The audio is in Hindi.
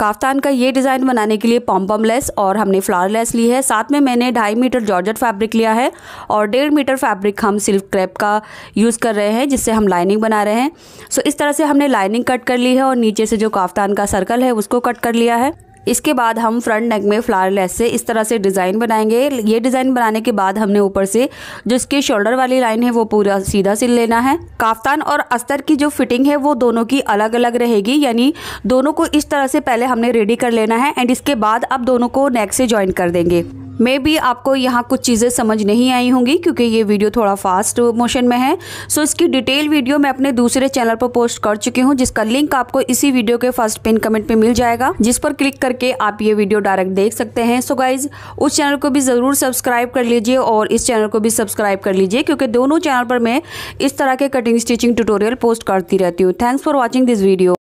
काफ्तान का ये डिज़ाइन बनाने के लिए पॉम्पम लेस और हमने फ्लावर लेस ली है साथ में मैंने ढाई मीटर जॉर्जट फैब्रिक लिया है और डेढ़ मीटर फैब्रिक हम सिल्क क्रेप का यूज़ कर रहे हैं जिससे हम लाइनिंग बना रहे हैं सो इस तरह से हमने लाइनिंग कट कर ली है और नीचे से जो काफ्तान का सर्कल है उसको कट कर लिया है इसके बाद हम फ्रंट नेक में फ्लावर लेस से इस तरह से डिज़ाइन बनाएंगे ये डिज़ाइन बनाने के बाद हमने ऊपर से जो इसके शोल्डर वाली लाइन है वो पूरा सीधा सिल लेना है काफ्तान और अस्तर की जो फिटिंग है वो दोनों की अलग अलग रहेगी यानी दोनों को इस तरह से पहले हमने रेडी कर लेना है एंड इसके बाद अब दोनों को नेक से ज्वाइन कर देंगे मे भी आपको यहाँ कुछ चीज़ें समझ नहीं आई होंगी क्योंकि ये वीडियो थोड़ा फास्ट मोशन में है सो इसकी डिटेल वीडियो मैं अपने दूसरे चैनल पर पोस्ट कर चुकी हूँ जिसका लिंक आपको इसी वीडियो के फर्स्ट पिन कमेंट में मिल जाएगा जिस पर क्लिक करके आप ये वीडियो डायरेक्ट देख सकते हैं सो गाइज उस चैनल को भी ज़रूर सब्सक्राइब कर लीजिए और इस चैनल को भी सब्सक्राइब कर लीजिए क्योंकि दोनों चैनल पर मैं इस तरह के कटिंग स्टिचिंग ट्यूटोरियल पोस्ट करती रहती हूँ thanks for watching this video